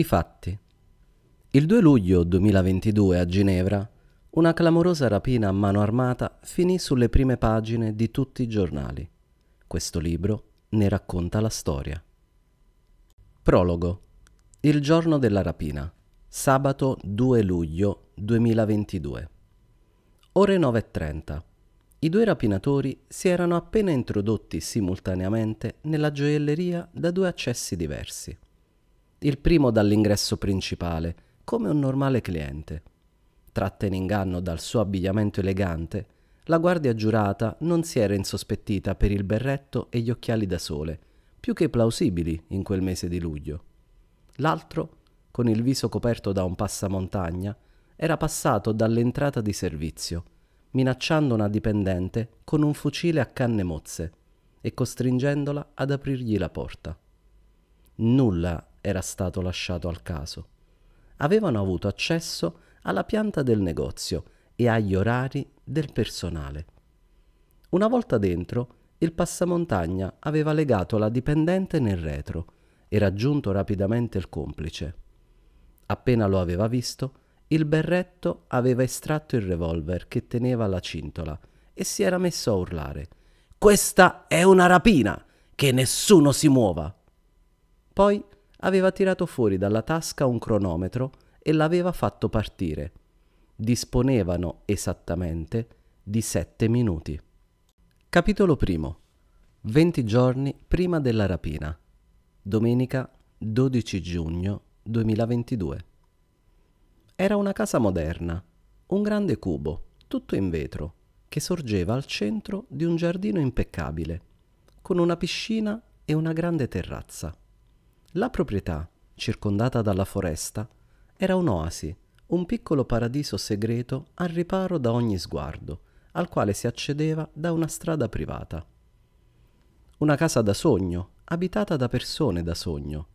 I fatti. Il 2 luglio 2022 a Ginevra, una clamorosa rapina a mano armata finì sulle prime pagine di tutti i giornali. Questo libro ne racconta la storia. Prologo. Il giorno della rapina. Sabato 2 luglio 2022. Ore 9.30. I due rapinatori si erano appena introdotti simultaneamente nella gioielleria da due accessi diversi il primo dall'ingresso principale, come un normale cliente. Tratta in inganno dal suo abbigliamento elegante, la guardia giurata non si era insospettita per il berretto e gli occhiali da sole, più che plausibili in quel mese di luglio. L'altro, con il viso coperto da un passamontagna, era passato dall'entrata di servizio, minacciando una dipendente con un fucile a canne mozze e costringendola ad aprirgli la porta. Nulla era stato lasciato al caso. Avevano avuto accesso alla pianta del negozio e agli orari del personale. Una volta dentro, il passamontagna aveva legato la dipendente nel retro e raggiunto rapidamente il complice. Appena lo aveva visto, il berretto aveva estratto il revolver che teneva alla cintola e si era messo a urlare. Questa è una rapina! Che nessuno si muova! Poi aveva tirato fuori dalla tasca un cronometro e l'aveva fatto partire. Disponevano esattamente di sette minuti. Capitolo primo. 20 giorni prima della rapina. Domenica 12 giugno 2022. Era una casa moderna, un grande cubo, tutto in vetro, che sorgeva al centro di un giardino impeccabile, con una piscina e una grande terrazza. La proprietà, circondata dalla foresta, era un'oasi, un piccolo paradiso segreto al riparo da ogni sguardo, al quale si accedeva da una strada privata. Una casa da sogno, abitata da persone da sogno.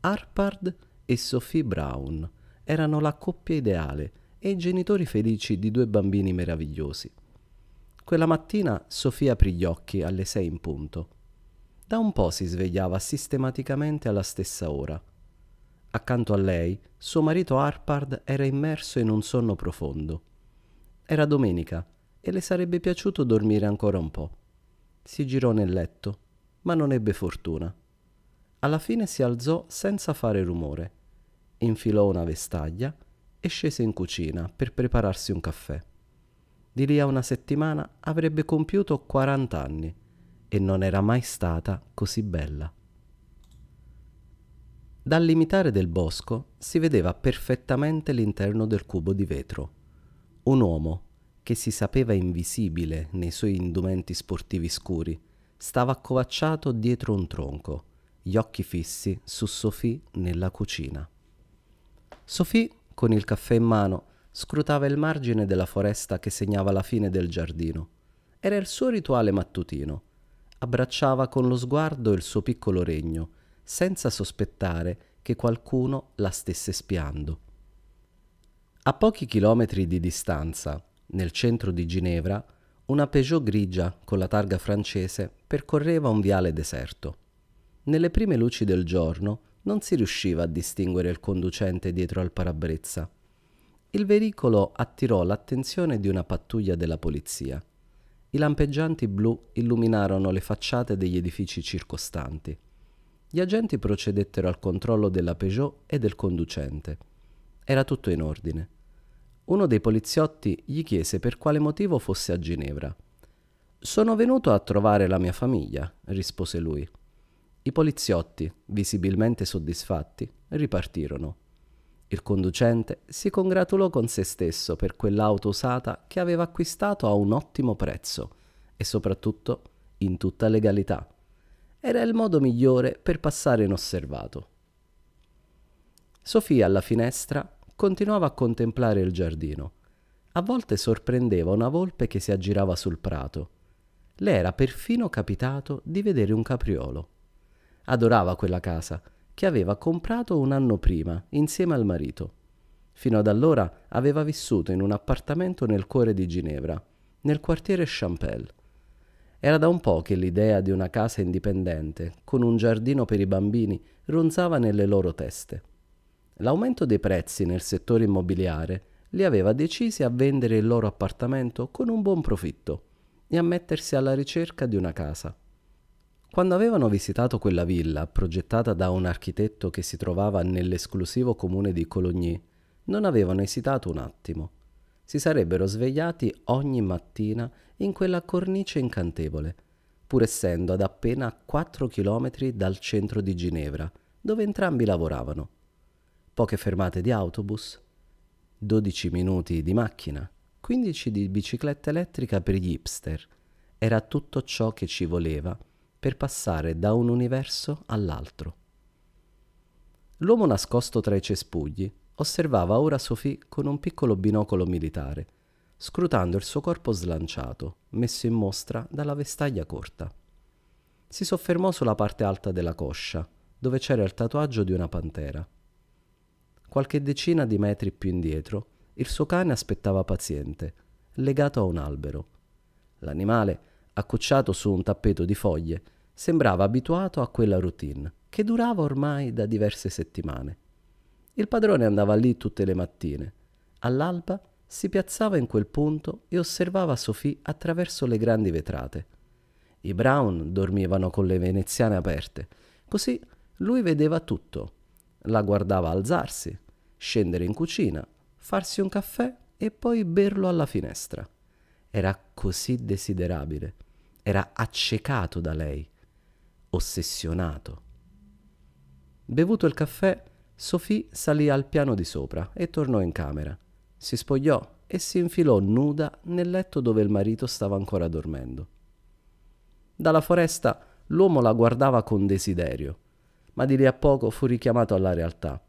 Harpard e Sophie Brown erano la coppia ideale e i genitori felici di due bambini meravigliosi. Quella mattina Sophie aprì gli occhi alle sei in punto da un po' si svegliava sistematicamente alla stessa ora. Accanto a lei, suo marito Harpard era immerso in un sonno profondo. Era domenica e le sarebbe piaciuto dormire ancora un po'. Si girò nel letto, ma non ebbe fortuna. Alla fine si alzò senza fare rumore, infilò una vestaglia e scese in cucina per prepararsi un caffè. Di lì a una settimana avrebbe compiuto 40 anni e non era mai stata così bella. Dal limitare del bosco si vedeva perfettamente l'interno del cubo di vetro. Un uomo, che si sapeva invisibile nei suoi indumenti sportivi scuri, stava accovacciato dietro un tronco, gli occhi fissi su Sofì nella cucina. Sofì, con il caffè in mano, scrutava il margine della foresta che segnava la fine del giardino. Era il suo rituale mattutino, abbracciava con lo sguardo il suo piccolo regno, senza sospettare che qualcuno la stesse spiando. A pochi chilometri di distanza, nel centro di Ginevra, una Peugeot grigia con la targa francese percorreva un viale deserto. Nelle prime luci del giorno non si riusciva a distinguere il conducente dietro al parabrezza. Il veicolo attirò l'attenzione di una pattuglia della polizia i lampeggianti blu illuminarono le facciate degli edifici circostanti. Gli agenti procedettero al controllo della Peugeot e del conducente. Era tutto in ordine. Uno dei poliziotti gli chiese per quale motivo fosse a Ginevra. Sono venuto a trovare la mia famiglia, rispose lui. I poliziotti, visibilmente soddisfatti, ripartirono. Il conducente si congratulò con se stesso per quell'auto usata che aveva acquistato a un ottimo prezzo e soprattutto in tutta legalità. Era il modo migliore per passare inosservato. Sofia alla finestra continuava a contemplare il giardino. A volte sorprendeva una volpe che si aggirava sul prato. Le era perfino capitato di vedere un capriolo. Adorava quella casa che aveva comprato un anno prima insieme al marito. Fino ad allora aveva vissuto in un appartamento nel cuore di Ginevra, nel quartiere Champel. Era da un po' che l'idea di una casa indipendente, con un giardino per i bambini, ronzava nelle loro teste. L'aumento dei prezzi nel settore immobiliare li aveva decisi a vendere il loro appartamento con un buon profitto e a mettersi alla ricerca di una casa. Quando avevano visitato quella villa, progettata da un architetto che si trovava nell'esclusivo comune di Cologny, non avevano esitato un attimo. Si sarebbero svegliati ogni mattina in quella cornice incantevole, pur essendo ad appena 4 chilometri dal centro di Ginevra, dove entrambi lavoravano. Poche fermate di autobus, 12 minuti di macchina, 15 di bicicletta elettrica per gli hipster. Era tutto ciò che ci voleva per passare da un universo all'altro. L'uomo nascosto tra i cespugli osservava ora Sophie con un piccolo binocolo militare, scrutando il suo corpo slanciato, messo in mostra dalla vestaglia corta. Si soffermò sulla parte alta della coscia, dove c'era il tatuaggio di una pantera. Qualche decina di metri più indietro, il suo cane aspettava paziente, legato a un albero. L'animale accucciato su un tappeto di foglie, sembrava abituato a quella routine, che durava ormai da diverse settimane. Il padrone andava lì tutte le mattine. All'alba si piazzava in quel punto e osservava Sofì attraverso le grandi vetrate. I Brown dormivano con le veneziane aperte, così lui vedeva tutto. La guardava alzarsi, scendere in cucina, farsi un caffè e poi berlo alla finestra era così desiderabile, era accecato da lei, ossessionato. Bevuto il caffè, Sofì salì al piano di sopra e tornò in camera. Si spogliò e si infilò nuda nel letto dove il marito stava ancora dormendo. Dalla foresta l'uomo la guardava con desiderio, ma di lì a poco fu richiamato alla realtà.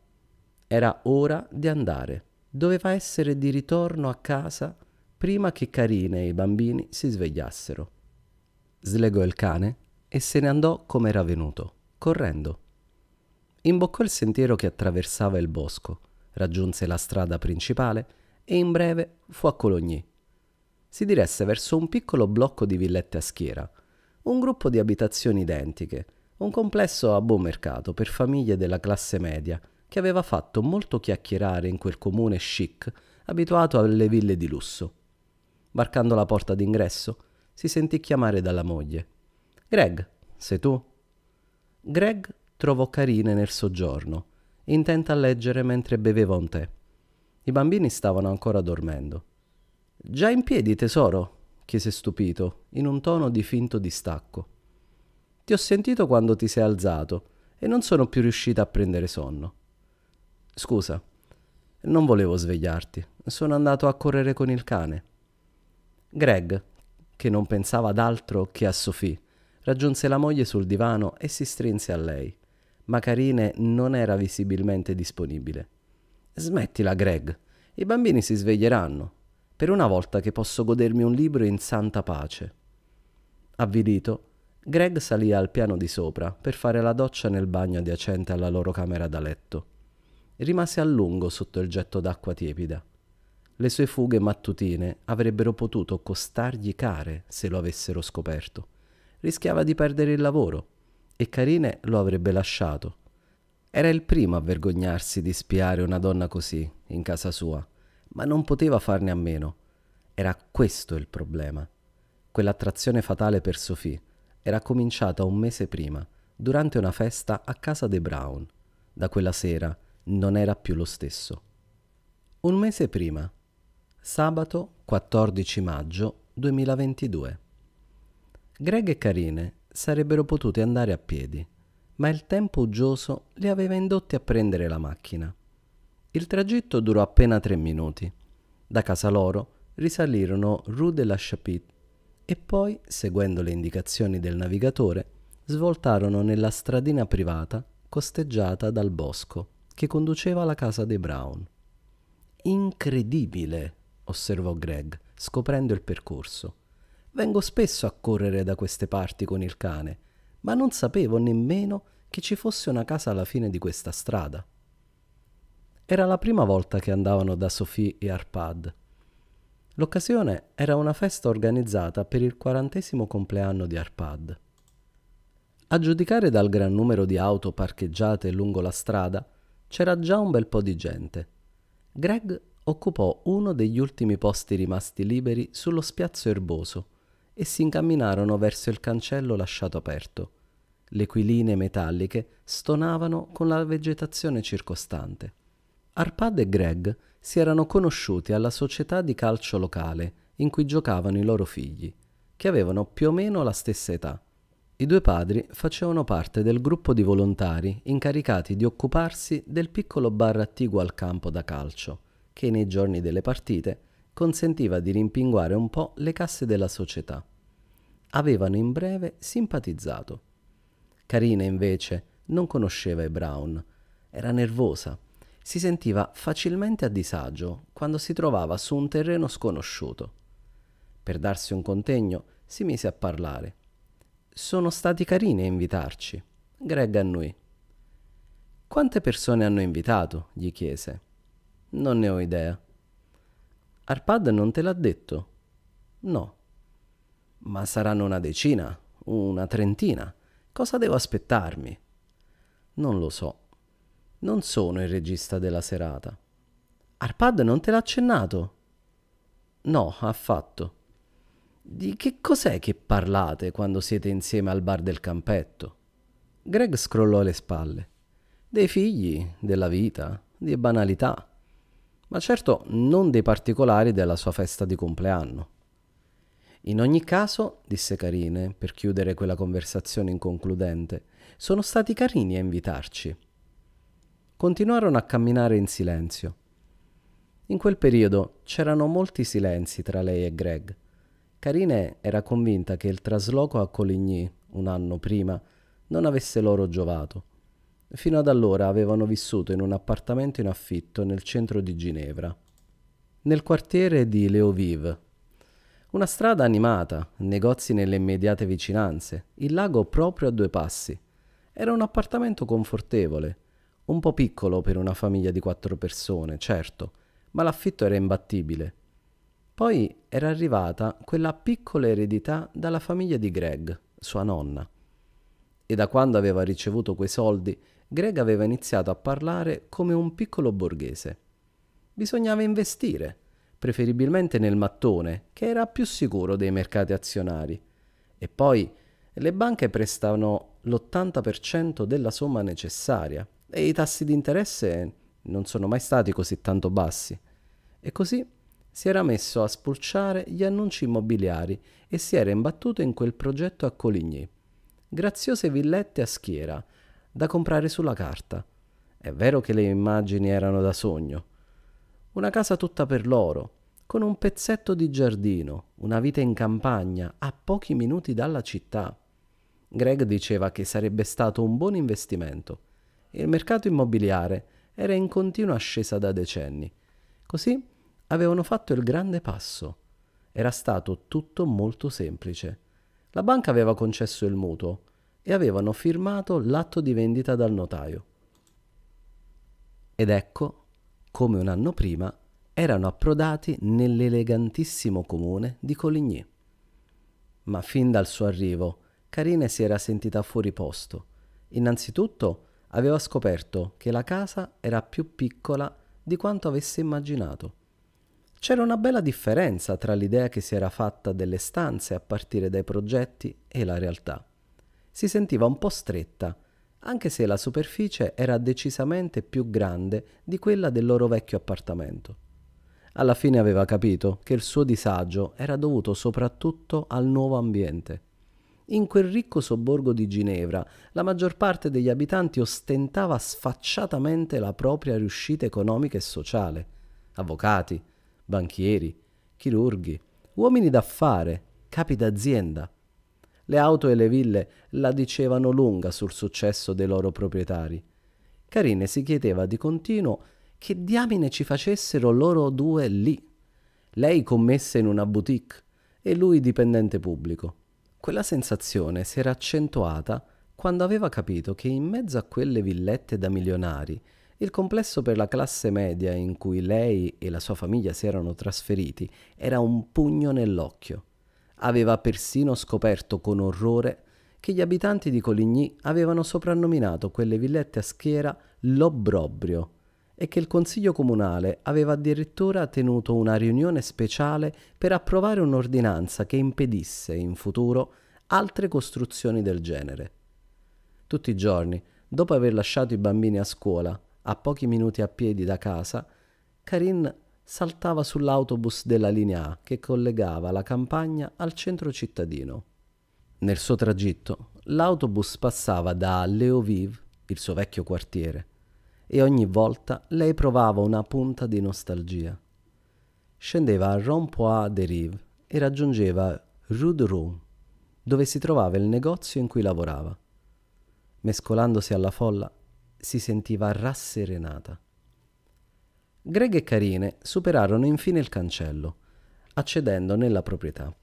Era ora di andare, doveva essere di ritorno a casa prima che Carine e i bambini si svegliassero. Slegò il cane e se ne andò come era venuto, correndo. Imboccò il sentiero che attraversava il bosco, raggiunse la strada principale e in breve fu a Cologny. Si diresse verso un piccolo blocco di villette a schiera, un gruppo di abitazioni identiche, un complesso a buon mercato per famiglie della classe media che aveva fatto molto chiacchierare in quel comune chic abituato alle ville di lusso barcando la porta d'ingresso, si sentì chiamare dalla moglie. Greg, sei tu? Greg trovò Carine nel soggiorno, intenta a leggere mentre beveva un tè. I bambini stavano ancora dormendo. Già in piedi, tesoro? chiese stupito, in un tono di finto distacco. Ti ho sentito quando ti sei alzato e non sono più riuscita a prendere sonno. Scusa, non volevo svegliarti, sono andato a correre con il cane. Greg, che non pensava ad altro che a Sophie, raggiunse la moglie sul divano e si strinse a lei, ma Carine non era visibilmente disponibile. Smettila, Greg, i bambini si sveglieranno. Per una volta che posso godermi un libro in santa pace. Avvilito, Greg salì al piano di sopra per fare la doccia nel bagno adiacente alla loro camera da letto. Rimase a lungo sotto il getto d'acqua tiepida. Le sue fughe mattutine avrebbero potuto costargli care se lo avessero scoperto. Rischiava di perdere il lavoro e Carine lo avrebbe lasciato. Era il primo a vergognarsi di spiare una donna così in casa sua, ma non poteva farne a meno. Era questo il problema. Quell'attrazione fatale per Sophie era cominciata un mese prima, durante una festa a casa dei Brown. Da quella sera non era più lo stesso. Un mese prima Sabato 14 maggio 2022. Greg e Karine sarebbero potute andare a piedi, ma il tempo uggioso li aveva indotti a prendere la macchina. Il tragitto durò appena tre minuti. Da casa loro risalirono Rue de la Chapitre e poi, seguendo le indicazioni del navigatore, svoltarono nella stradina privata costeggiata dal bosco che conduceva alla casa dei Brown. Incredibile! osservò Greg, scoprendo il percorso. Vengo spesso a correre da queste parti con il cane, ma non sapevo nemmeno che ci fosse una casa alla fine di questa strada. Era la prima volta che andavano da Sophie e Arpad. L'occasione era una festa organizzata per il quarantesimo compleanno di Arpad. A giudicare dal gran numero di auto parcheggiate lungo la strada, c'era già un bel po' di gente. Greg occupò uno degli ultimi posti rimasti liberi sullo spiazzo erboso e si incamminarono verso il cancello lasciato aperto. Le cui linee metalliche stonavano con la vegetazione circostante. Arpad e Greg si erano conosciuti alla società di calcio locale in cui giocavano i loro figli, che avevano più o meno la stessa età. I due padri facevano parte del gruppo di volontari incaricati di occuparsi del piccolo bar attiguo al campo da calcio, che nei giorni delle partite consentiva di rimpinguare un po' le casse della società. Avevano in breve simpatizzato. Carina invece non conosceva i Brown, era nervosa, si sentiva facilmente a disagio quando si trovava su un terreno sconosciuto. Per darsi un contegno si mise a parlare. Sono stati carini a invitarci. Greg annui. Quante persone hanno invitato? gli chiese. Non ne ho idea. Arpad non te l'ha detto? No. Ma saranno una decina, una trentina. Cosa devo aspettarmi? Non lo so. Non sono il regista della serata. Arpad non te l'ha accennato? No, affatto. Di che cos'è che parlate quando siete insieme al bar del campetto? Greg scrollò le spalle. Dei figli, della vita, di banalità ma certo non dei particolari della sua festa di compleanno. In ogni caso, disse Carine, per chiudere quella conversazione inconcludente, sono stati carini a invitarci. Continuarono a camminare in silenzio. In quel periodo c'erano molti silenzi tra lei e Greg. Carine era convinta che il trasloco a Coligny, un anno prima, non avesse loro giovato. Fino ad allora avevano vissuto in un appartamento in affitto nel centro di Ginevra, nel quartiere di Leoviv. Una strada animata, negozi nelle immediate vicinanze, il lago proprio a due passi. Era un appartamento confortevole, un po' piccolo per una famiglia di quattro persone, certo, ma l'affitto era imbattibile. Poi era arrivata quella piccola eredità dalla famiglia di Greg, sua nonna. E da quando aveva ricevuto quei soldi Greg aveva iniziato a parlare come un piccolo borghese. Bisognava investire, preferibilmente nel mattone, che era più sicuro dei mercati azionari. E poi le banche prestavano l'80% della somma necessaria e i tassi di interesse non sono mai stati così tanto bassi. E così si era messo a spulciare gli annunci immobiliari e si era imbattuto in quel progetto a Coligny. Graziose villette a schiera, da comprare sulla carta. È vero che le immagini erano da sogno. Una casa tutta per loro, con un pezzetto di giardino, una vita in campagna, a pochi minuti dalla città. Greg diceva che sarebbe stato un buon investimento. Il mercato immobiliare era in continua ascesa da decenni. Così avevano fatto il grande passo. Era stato tutto molto semplice. La banca aveva concesso il mutuo, e avevano firmato l'atto di vendita dal notaio. Ed ecco come un anno prima erano approdati nell'elegantissimo comune di Coligny. Ma fin dal suo arrivo Carine si era sentita fuori posto. Innanzitutto aveva scoperto che la casa era più piccola di quanto avesse immaginato. C'era una bella differenza tra l'idea che si era fatta delle stanze a partire dai progetti e la realtà si sentiva un po' stretta, anche se la superficie era decisamente più grande di quella del loro vecchio appartamento. Alla fine aveva capito che il suo disagio era dovuto soprattutto al nuovo ambiente. In quel ricco sobborgo di Ginevra la maggior parte degli abitanti ostentava sfacciatamente la propria riuscita economica e sociale. Avvocati, banchieri, chirurghi, uomini d'affare, capi d'azienda. Le auto e le ville la dicevano lunga sul successo dei loro proprietari. Carine si chiedeva di continuo che diamine ci facessero loro due lì. Lei commessa in una boutique e lui dipendente pubblico. Quella sensazione si era accentuata quando aveva capito che in mezzo a quelle villette da milionari il complesso per la classe media in cui lei e la sua famiglia si erano trasferiti era un pugno nell'occhio. Aveva persino scoperto con orrore che gli abitanti di Coligny avevano soprannominato quelle villette a schiera l'obbrobrio e che il Consiglio Comunale aveva addirittura tenuto una riunione speciale per approvare un'ordinanza che impedisse in futuro altre costruzioni del genere. Tutti i giorni, dopo aver lasciato i bambini a scuola, a pochi minuti a piedi da casa, Karin saltava sull'autobus della linea A che collegava la campagna al centro cittadino. Nel suo tragitto, l'autobus passava da Leoviv, il suo vecchio quartiere, e ogni volta lei provava una punta di nostalgia. Scendeva a Rompois de Rive e raggiungeva Rue de Rome, dove si trovava il negozio in cui lavorava. Mescolandosi alla folla, si sentiva rasserenata. Greg e Carine superarono infine il cancello, accedendo nella proprietà.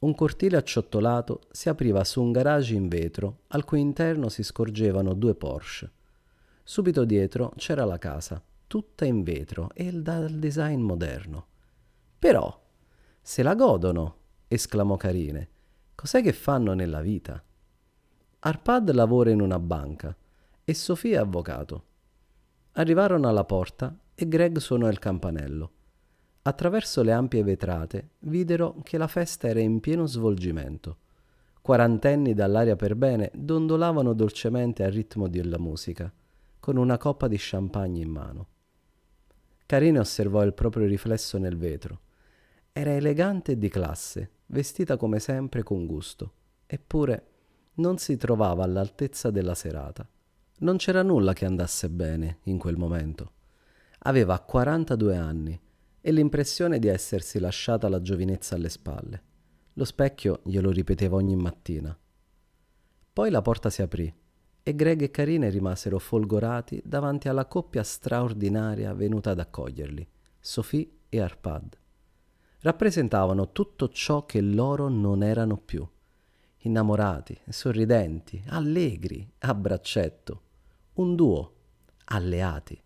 Un cortile acciottolato si apriva su un garage in vetro al cui interno si scorgevano due Porsche. Subito dietro c'era la casa, tutta in vetro e dal design moderno. Però, se la godono, esclamò Carine, cos'è che fanno nella vita? Arpad lavora in una banca e Sofia è avvocato. Arrivarono alla porta e Greg suonò il campanello. Attraverso le ampie vetrate videro che la festa era in pieno svolgimento. Quarantenni dall'aria per bene dondolavano dolcemente al ritmo della musica, con una coppa di champagne in mano. Carine osservò il proprio riflesso nel vetro. Era elegante e di classe, vestita come sempre con gusto, eppure non si trovava all'altezza della serata. Non c'era nulla che andasse bene in quel momento. Aveva 42 anni e l'impressione di essersi lasciata la giovinezza alle spalle. Lo specchio glielo ripeteva ogni mattina. Poi la porta si aprì e Greg e Karine rimasero folgorati davanti alla coppia straordinaria venuta ad accoglierli, Sophie e Arpad. Rappresentavano tutto ciò che loro non erano più. Innamorati, sorridenti, allegri, a braccetto. Un duo, alleati.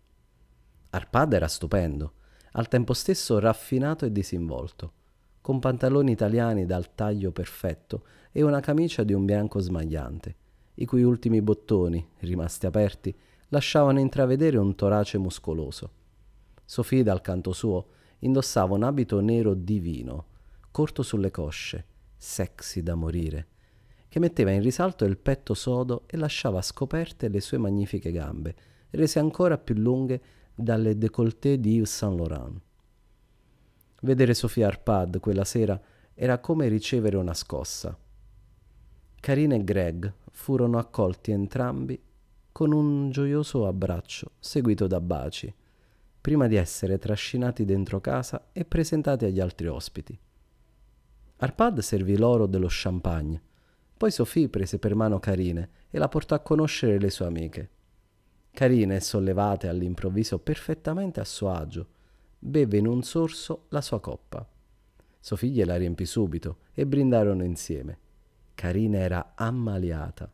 Arpad era stupendo, al tempo stesso raffinato e disinvolto, con pantaloni italiani dal taglio perfetto e una camicia di un bianco smagliante, i cui ultimi bottoni, rimasti aperti, lasciavano intravedere un torace muscoloso. Sofì, dal canto suo, indossava un abito nero divino, corto sulle cosce, sexy da morire, che metteva in risalto il petto sodo e lasciava scoperte le sue magnifiche gambe, rese ancora più lunghe dalle décolleté di Yves Saint Laurent. Vedere Sofia Arpad quella sera era come ricevere una scossa. Karina e Greg furono accolti entrambi con un gioioso abbraccio seguito da baci, prima di essere trascinati dentro casa e presentati agli altri ospiti. Arpad servì loro dello champagne, poi Sophie prese per mano Karine e la portò a conoscere le sue amiche. Carina e sollevata all'improvviso perfettamente a suo agio, beve in un sorso la sua coppa. Sua figlia la riempì subito e brindarono insieme. Carina era ammaliata.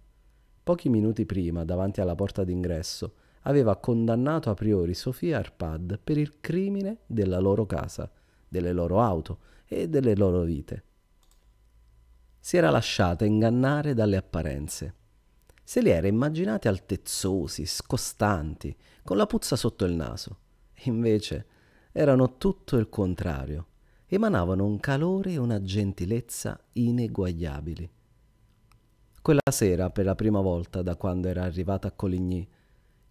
Pochi minuti prima, davanti alla porta d'ingresso, aveva condannato a priori Sofia Arpad per il crimine della loro casa, delle loro auto e delle loro vite. Si era lasciata ingannare dalle apparenze. Se li era immaginati altezzosi, scostanti, con la puzza sotto il naso. Invece erano tutto il contrario. Emanavano un calore e una gentilezza ineguagliabili. Quella sera, per la prima volta da quando era arrivata a Coligny,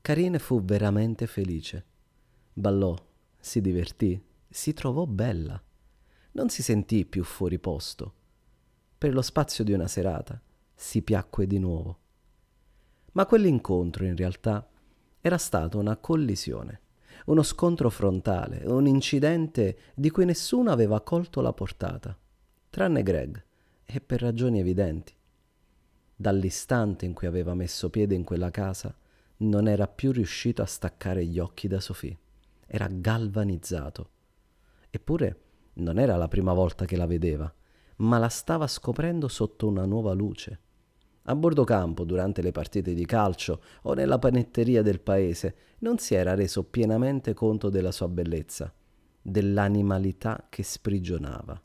Karine fu veramente felice. Ballò, si divertì, si trovò bella. Non si sentì più fuori posto. Per lo spazio di una serata si piacque di nuovo. Ma quell'incontro in realtà era stato una collisione, uno scontro frontale, un incidente di cui nessuno aveva colto la portata, tranne Greg, e per ragioni evidenti. Dall'istante in cui aveva messo piede in quella casa, non era più riuscito a staccare gli occhi da Sophie. Era galvanizzato. Eppure non era la prima volta che la vedeva, ma la stava scoprendo sotto una nuova luce. A bordo campo, durante le partite di calcio o nella panetteria del paese, non si era reso pienamente conto della sua bellezza, dell'animalità che sprigionava.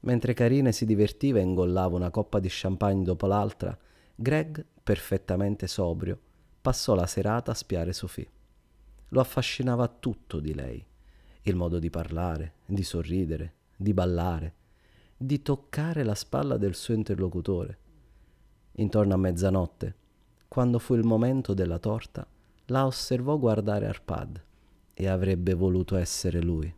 Mentre Carine si divertiva e ingollava una coppa di champagne dopo l'altra, Greg, perfettamente sobrio, passò la serata a spiare Sophie. Lo affascinava tutto di lei, il modo di parlare, di sorridere, di ballare, di toccare la spalla del suo interlocutore intorno a mezzanotte. Quando fu il momento della torta, la osservò guardare Arpad e avrebbe voluto essere lui.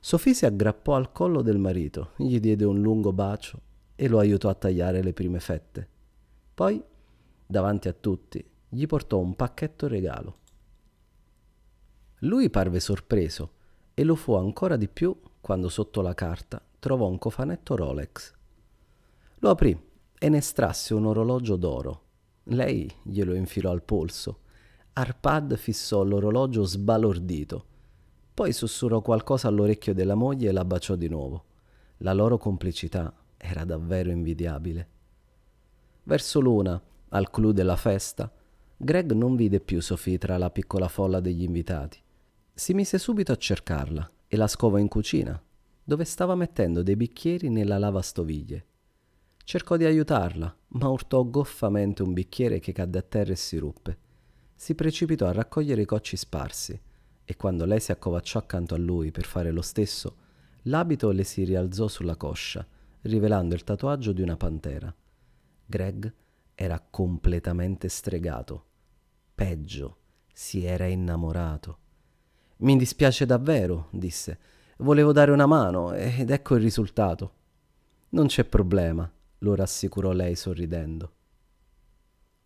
Sofì si aggrappò al collo del marito, gli diede un lungo bacio e lo aiutò a tagliare le prime fette. Poi, davanti a tutti, gli portò un pacchetto regalo. Lui parve sorpreso e lo fu ancora di più quando sotto la carta trovò un cofanetto Rolex. Lo aprì e ne strasse un orologio d'oro. Lei glielo infilò al polso. Arpad fissò l'orologio sbalordito. Poi sussurrò qualcosa all'orecchio della moglie e la baciò di nuovo. La loro complicità era davvero invidiabile. Verso l'una, al clou della festa, Greg non vide più Sophie tra la piccola folla degli invitati. Si mise subito a cercarla e la scovò in cucina, dove stava mettendo dei bicchieri nella lavastoviglie. Cercò di aiutarla, ma urtò goffamente un bicchiere che cadde a terra e si ruppe. Si precipitò a raccogliere i cocci sparsi e quando lei si accovacciò accanto a lui per fare lo stesso, l'abito le si rialzò sulla coscia, rivelando il tatuaggio di una pantera. Greg era completamente stregato. Peggio, si era innamorato. Mi dispiace davvero, disse. Volevo dare una mano ed ecco il risultato. Non c'è problema, lo rassicurò lei sorridendo.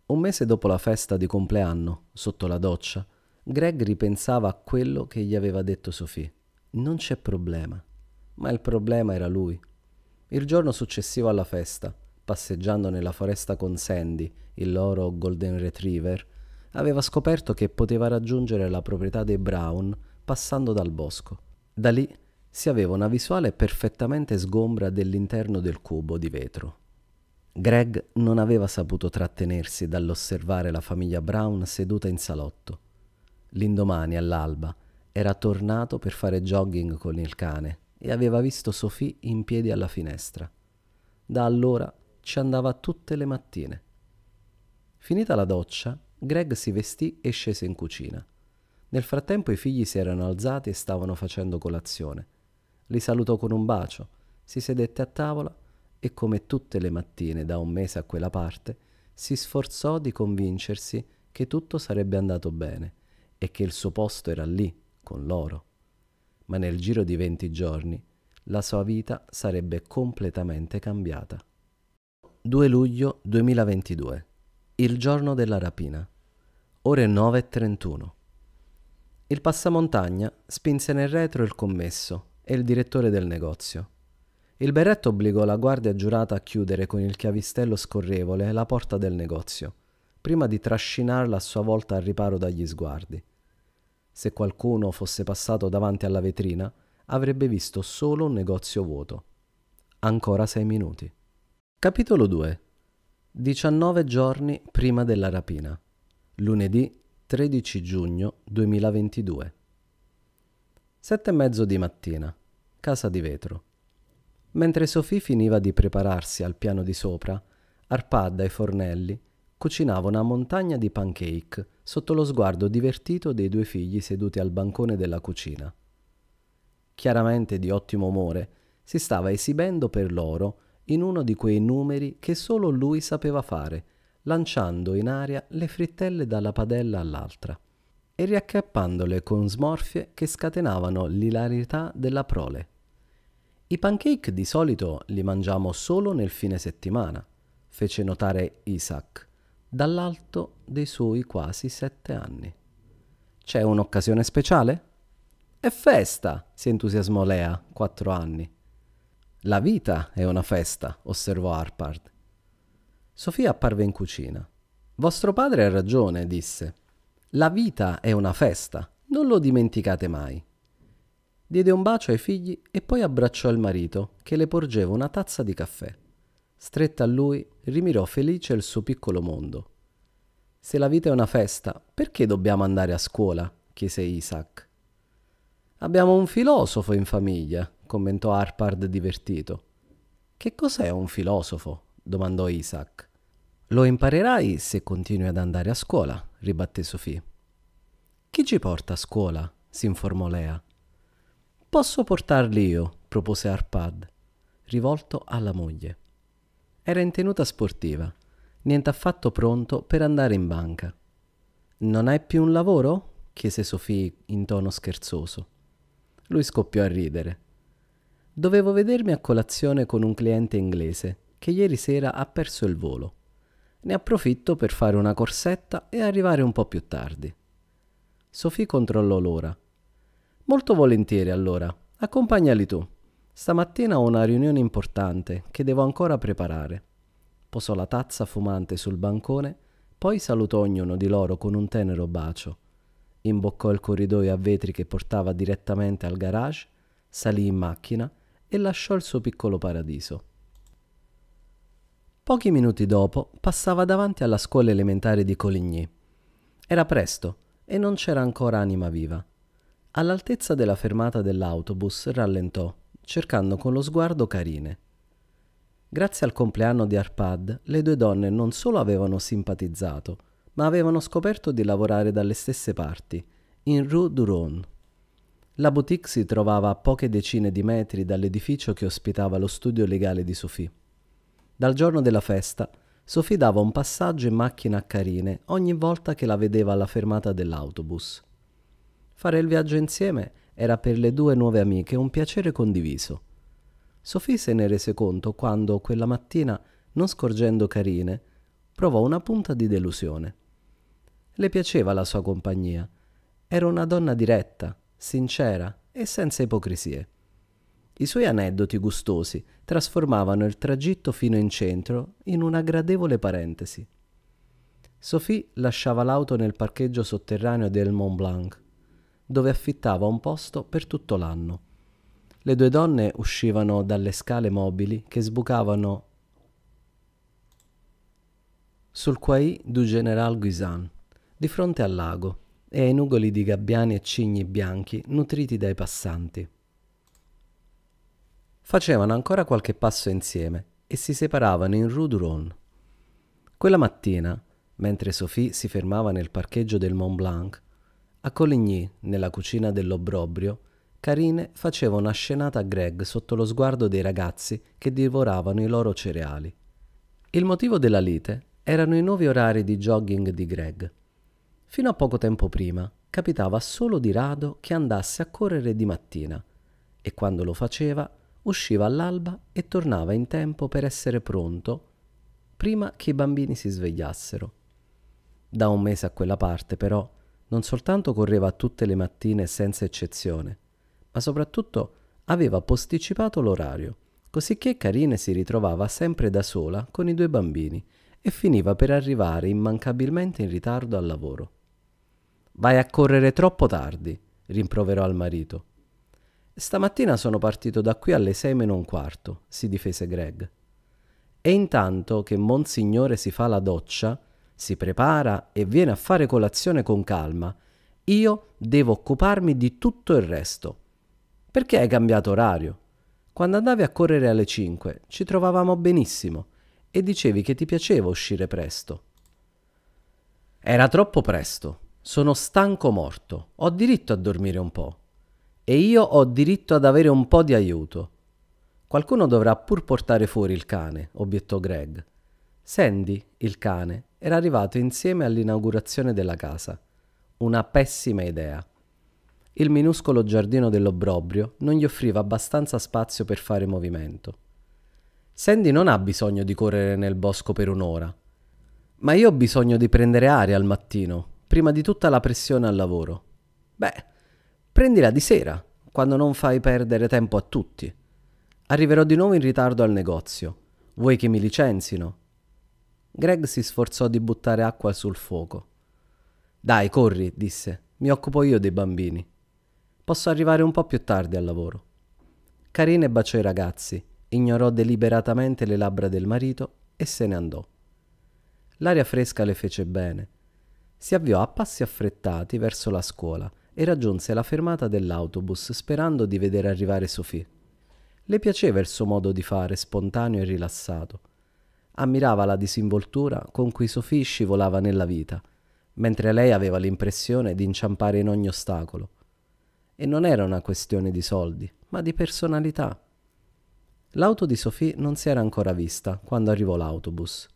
Un mese dopo la festa di compleanno, sotto la doccia, Greg ripensava a quello che gli aveva detto Sophie. Non c'è problema. Ma il problema era lui. Il giorno successivo alla festa, passeggiando nella foresta con Sandy, il loro golden retriever, aveva scoperto che poteva raggiungere la proprietà dei Brown passando dal bosco. Da lì si aveva una visuale perfettamente sgombra dell'interno del cubo di vetro. Greg non aveva saputo trattenersi dall'osservare la famiglia Brown seduta in salotto. L'indomani all'alba era tornato per fare jogging con il cane e aveva visto Sophie in piedi alla finestra. Da allora ci andava tutte le mattine. Finita la doccia, Greg si vestì e scese in cucina. Nel frattempo i figli si erano alzati e stavano facendo colazione. Li salutò con un bacio, si sedette a tavola e come tutte le mattine da un mese a quella parte, si sforzò di convincersi che tutto sarebbe andato bene e che il suo posto era lì, con loro. Ma nel giro di venti giorni la sua vita sarebbe completamente cambiata. 2 luglio 2022, il giorno della rapina, ore 9.31. Il passamontagna spinse nel retro il commesso e il direttore del negozio. Il berretto obbligò la guardia giurata a chiudere con il chiavistello scorrevole la porta del negozio, prima di trascinarla a sua volta al riparo dagli sguardi. Se qualcuno fosse passato davanti alla vetrina, avrebbe visto solo un negozio vuoto. Ancora sei minuti. Capitolo 2. 19 giorni prima della rapina. Lunedì 13 giugno 2022. Sette e mezzo di mattina. Casa di vetro. Mentre Sophie finiva di prepararsi al piano di sopra, Arpad ai fornelli cucinava una montagna di pancake sotto lo sguardo divertito dei due figli seduti al bancone della cucina. Chiaramente di ottimo umore, si stava esibendo per loro in uno di quei numeri che solo lui sapeva fare, lanciando in aria le frittelle dalla padella all'altra e riaccappandole con smorfie che scatenavano l'ilarità della prole. I pancake di solito li mangiamo solo nel fine settimana, fece notare Isaac, dall'alto dei suoi quasi sette anni. C'è un'occasione speciale? È festa, si entusiasmò Lea, quattro anni. La vita è una festa, osservò Harpard. Sofia apparve in cucina. Vostro padre ha ragione, disse. La vita è una festa, non lo dimenticate mai. Diede un bacio ai figli e poi abbracciò il marito, che le porgeva una tazza di caffè. Stretta a lui, rimirò felice il suo piccolo mondo. Se la vita è una festa, perché dobbiamo andare a scuola? chiese Isaac. Abbiamo un filosofo in famiglia, commentò Harpard divertito. Che cos'è un filosofo? domandò Isaac. Lo imparerai se continui ad andare a scuola, ribatté Sofì. Chi ci porta a scuola? si informò Lea. Posso portarli io, propose Arpad, rivolto alla moglie. Era in tenuta sportiva, niente affatto pronto per andare in banca. Non hai più un lavoro? chiese Sofì in tono scherzoso. Lui scoppiò a ridere. Dovevo vedermi a colazione con un cliente inglese che ieri sera ha perso il volo. Ne approfitto per fare una corsetta e arrivare un po' più tardi. Sofì controllò l'ora Molto volentieri allora, accompagnali tu. Stamattina ho una riunione importante che devo ancora preparare. Posò la tazza fumante sul bancone, poi salutò ognuno di loro con un tenero bacio. Imboccò il corridoio a vetri che portava direttamente al garage, salì in macchina e lasciò il suo piccolo paradiso. Pochi minuti dopo passava davanti alla scuola elementare di Coligny. Era presto e non c'era ancora anima viva. All'altezza della fermata dell'autobus rallentò, cercando con lo sguardo Carine. Grazie al compleanno di Arpad, le due donne non solo avevano simpatizzato, ma avevano scoperto di lavorare dalle stesse parti, in Rue du Rhône. La boutique si trovava a poche decine di metri dall'edificio che ospitava lo studio legale di Sophie. Dal giorno della festa, Sophie dava un passaggio in macchina a Carine ogni volta che la vedeva alla fermata dell'autobus. Fare il viaggio insieme era per le due nuove amiche un piacere condiviso. Sofì se ne rese conto quando, quella mattina, non scorgendo Carine, provò una punta di delusione. Le piaceva la sua compagnia. Era una donna diretta, sincera e senza ipocrisie. I suoi aneddoti gustosi trasformavano il tragitto fino in centro in una gradevole parentesi. Sophie lasciava l'auto nel parcheggio sotterraneo del Mont Blanc dove affittava un posto per tutto l'anno. Le due donne uscivano dalle scale mobili che sbucavano sul Quai du General Guisan, di fronte al lago, e ai nugoli di gabbiani e cigni bianchi nutriti dai passanti. Facevano ancora qualche passo insieme e si separavano in Rue du Rhône. Quella mattina, mentre Sophie si fermava nel parcheggio del Mont Blanc, a Coligny, nella cucina dell'obbrobrio, Carine faceva una scenata a Greg sotto lo sguardo dei ragazzi che divoravano i loro cereali. Il motivo della lite erano i nuovi orari di jogging di Greg. Fino a poco tempo prima capitava solo di rado che andasse a correre di mattina e quando lo faceva usciva all'alba e tornava in tempo per essere pronto prima che i bambini si svegliassero. Da un mese a quella parte però non soltanto correva tutte le mattine senza eccezione, ma soprattutto aveva posticipato l'orario, cosicché che si ritrovava sempre da sola con i due bambini e finiva per arrivare immancabilmente in ritardo al lavoro. Vai a correre troppo tardi, rimproverò al marito. Stamattina sono partito da qui alle sei meno un quarto, si difese Greg. E intanto che Monsignore si fa la doccia, si prepara e viene a fare colazione con calma, io devo occuparmi di tutto il resto. Perché hai cambiato orario? Quando andavi a correre alle 5 ci trovavamo benissimo e dicevi che ti piaceva uscire presto. Era troppo presto. Sono stanco morto. Ho diritto a dormire un po'. E io ho diritto ad avere un po' di aiuto. Qualcuno dovrà pur portare fuori il cane, obiettò Greg. Sandy, il cane, era arrivato insieme all'inaugurazione della casa. Una pessima idea. Il minuscolo giardino dell'obbrobrio non gli offriva abbastanza spazio per fare movimento. Sandy non ha bisogno di correre nel bosco per un'ora. Ma io ho bisogno di prendere aria al mattino, prima di tutta la pressione al lavoro. Beh, prendila di sera, quando non fai perdere tempo a tutti. Arriverò di nuovo in ritardo al negozio. Vuoi che mi licenzino? Greg si sforzò di buttare acqua sul fuoco. Dai, corri, disse. Mi occupo io dei bambini. Posso arrivare un po' più tardi al lavoro. Karine baciò i ragazzi, ignorò deliberatamente le labbra del marito e se ne andò. L'aria fresca le fece bene. Si avviò a passi affrettati verso la scuola e raggiunse la fermata dell'autobus sperando di vedere arrivare Sophie. Le piaceva il suo modo di fare, spontaneo e rilassato ammirava la disinvoltura con cui Sofì scivolava nella vita, mentre lei aveva l'impressione di inciampare in ogni ostacolo. E non era una questione di soldi, ma di personalità. L'auto di Sofì non si era ancora vista quando arrivò l'autobus.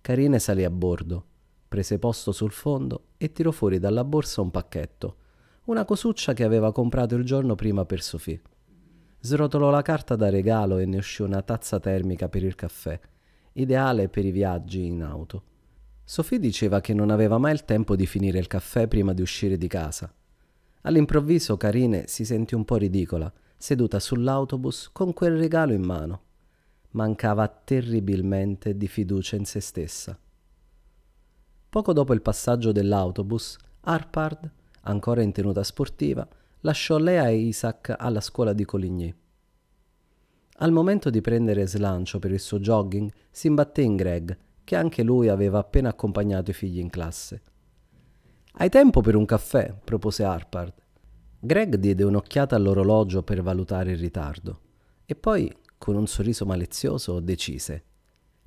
Carine salì a bordo, prese posto sul fondo e tirò fuori dalla borsa un pacchetto, una cosuccia che aveva comprato il giorno prima per Sofì. Srotolò la carta da regalo e ne uscì una tazza termica per il caffè ideale per i viaggi in auto. Sophie diceva che non aveva mai il tempo di finire il caffè prima di uscire di casa. All'improvviso Karine si sentì un po' ridicola, seduta sull'autobus con quel regalo in mano. Mancava terribilmente di fiducia in se stessa. Poco dopo il passaggio dell'autobus, Harpard, ancora in tenuta sportiva, lasciò Lea e Isaac alla scuola di Coligny. Al momento di prendere slancio per il suo jogging, si imbatté in Greg, che anche lui aveva appena accompagnato i figli in classe. Hai tempo per un caffè? propose Harpard. Greg diede un'occhiata all'orologio per valutare il ritardo e poi, con un sorriso malizioso, decise.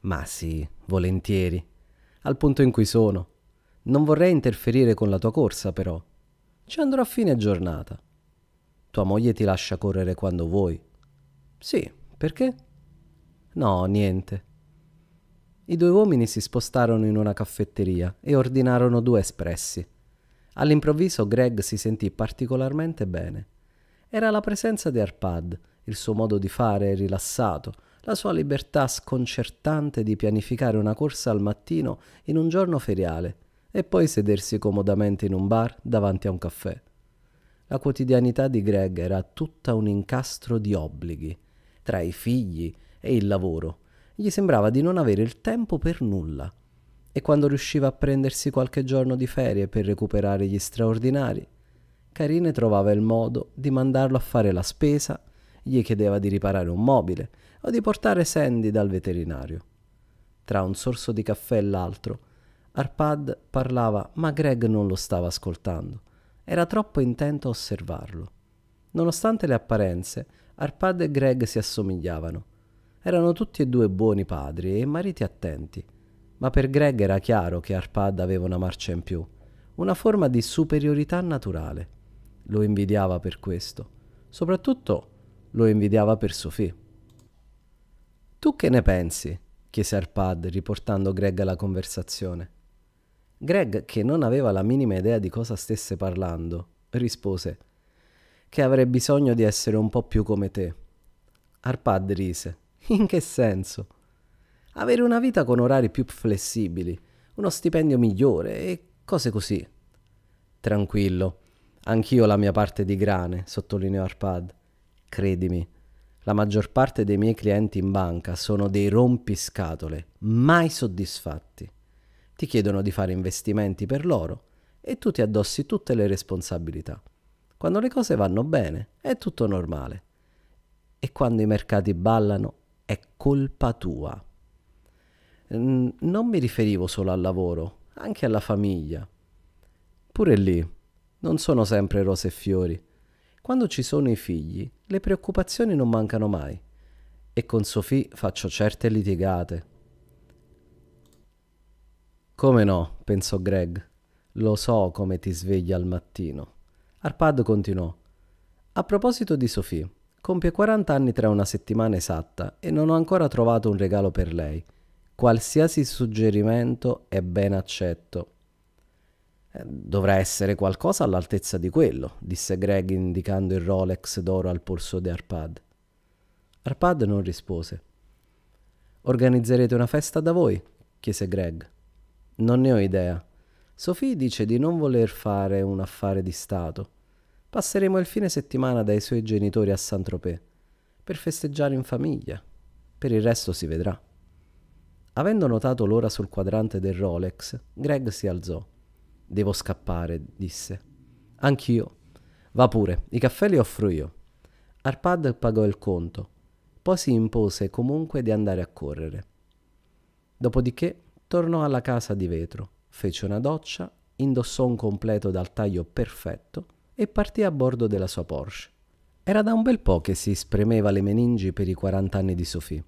Ma sì, volentieri. Al punto in cui sono. Non vorrei interferire con la tua corsa, però. Ci andrò a fine giornata. Tua moglie ti lascia correre quando vuoi. Sì, perché? No, niente. I due uomini si spostarono in una caffetteria e ordinarono due espressi. All'improvviso Greg si sentì particolarmente bene. Era la presenza di Arpad, il suo modo di fare rilassato, la sua libertà sconcertante di pianificare una corsa al mattino in un giorno feriale e poi sedersi comodamente in un bar davanti a un caffè. La quotidianità di Greg era tutta un incastro di obblighi tra i figli e il lavoro, gli sembrava di non avere il tempo per nulla. E quando riusciva a prendersi qualche giorno di ferie per recuperare gli straordinari, Carine trovava il modo di mandarlo a fare la spesa, gli chiedeva di riparare un mobile o di portare Sandy dal veterinario. Tra un sorso di caffè e l'altro, Arpad parlava, ma Greg non lo stava ascoltando. Era troppo intento a osservarlo. Nonostante le apparenze, Arpad e Greg si assomigliavano. Erano tutti e due buoni padri e mariti attenti, ma per Greg era chiaro che Arpad aveva una marcia in più, una forma di superiorità naturale. Lo invidiava per questo. Soprattutto lo invidiava per Sophie. Tu che ne pensi? chiese Arpad, riportando Greg alla conversazione. Greg, che non aveva la minima idea di cosa stesse parlando, rispose che avrei bisogno di essere un po' più come te. Arpad rise. In che senso? Avere una vita con orari più flessibili, uno stipendio migliore e cose così. Tranquillo, anch'io ho la mia parte di grane, sottolineò Arpad. Credimi, la maggior parte dei miei clienti in banca sono dei rompiscatole, mai soddisfatti. Ti chiedono di fare investimenti per loro e tu ti addossi tutte le responsabilità. Quando le cose vanno bene è tutto normale. E quando i mercati ballano è colpa tua. Non mi riferivo solo al lavoro, anche alla famiglia. Pure lì non sono sempre rose e fiori. Quando ci sono i figli, le preoccupazioni non mancano mai. E con Sofì faccio certe litigate. Come no, pensò Greg. Lo so come ti svegli al mattino. Arpad continuò. A proposito di Sophie, compie 40 anni tra una settimana esatta e non ho ancora trovato un regalo per lei. Qualsiasi suggerimento è ben accetto. Eh, dovrà essere qualcosa all'altezza di quello, disse Greg indicando il Rolex d'oro al polso di Arpad. Arpad non rispose. Organizzerete una festa da voi? chiese Greg. Non ne ho idea. Sophie dice di non voler fare un affare di Stato passeremo il fine settimana dai suoi genitori a Saint-Tropez per festeggiare in famiglia. Per il resto si vedrà. Avendo notato l'ora sul quadrante del Rolex, Greg si alzò. Devo scappare, disse. Anch'io. Va pure, i caffè li offro io. Arpad pagò il conto, poi si impose comunque di andare a correre. Dopodiché tornò alla casa di vetro, fece una doccia, indossò un completo dal taglio perfetto e partì a bordo della sua Porsche. Era da un bel po' che si spremeva le meningi per i 40 anni di Sophie.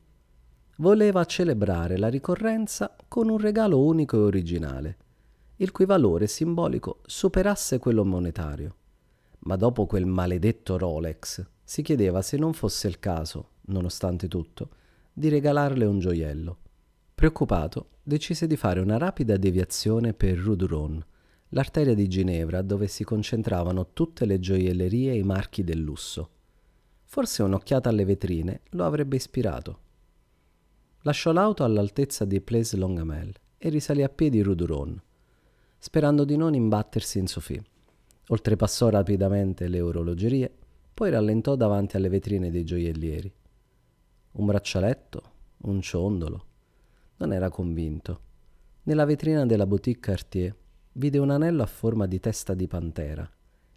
Voleva celebrare la ricorrenza con un regalo unico e originale, il cui valore simbolico superasse quello monetario. Ma dopo quel maledetto Rolex si chiedeva se non fosse il caso, nonostante tutto, di regalarle un gioiello. Preoccupato, decise di fare una rapida deviazione per Rudron, l'arteria di Ginevra dove si concentravano tutte le gioiellerie e i marchi del lusso. Forse un'occhiata alle vetrine lo avrebbe ispirato. Lasciò l'auto all'altezza di Place Longamel e risalì a piedi Rue Duron, sperando di non imbattersi in Sophie. Oltrepassò rapidamente le orologerie, poi rallentò davanti alle vetrine dei gioiellieri. Un braccialetto, un ciondolo. Non era convinto. Nella vetrina della boutique Cartier vide un anello a forma di testa di pantera.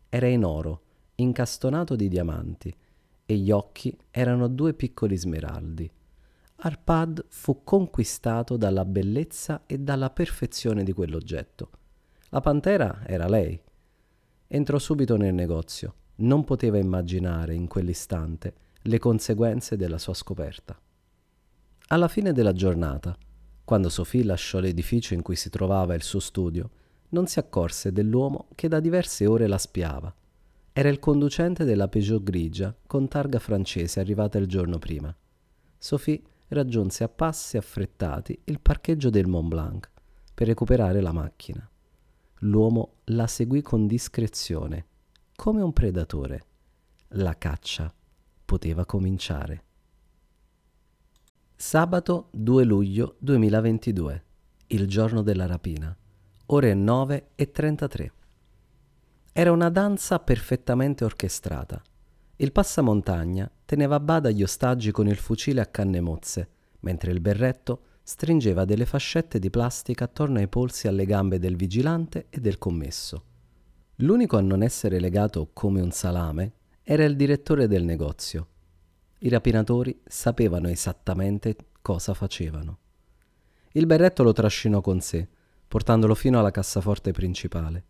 Era in oro, incastonato di diamanti, e gli occhi erano due piccoli smeraldi. Arpad fu conquistato dalla bellezza e dalla perfezione di quell'oggetto. La pantera era lei. Entrò subito nel negozio. Non poteva immaginare in quell'istante le conseguenze della sua scoperta. Alla fine della giornata, quando Sophie lasciò l'edificio in cui si trovava il suo studio, non si accorse dell'uomo che da diverse ore la spiava. Era il conducente della Peugeot grigia con targa francese arrivata il giorno prima. Sophie raggiunse a passi affrettati il parcheggio del Mont Blanc per recuperare la macchina. L'uomo la seguì con discrezione, come un predatore. La caccia poteva cominciare. Sabato 2 luglio 2022, il giorno della rapina ore 9 e 33. Era una danza perfettamente orchestrata. Il passamontagna teneva a bada gli ostaggi con il fucile a canne mozze, mentre il berretto stringeva delle fascette di plastica attorno ai polsi e alle gambe del vigilante e del commesso. L'unico a non essere legato come un salame era il direttore del negozio. I rapinatori sapevano esattamente cosa facevano. Il berretto lo trascinò con sé portandolo fino alla cassaforte principale,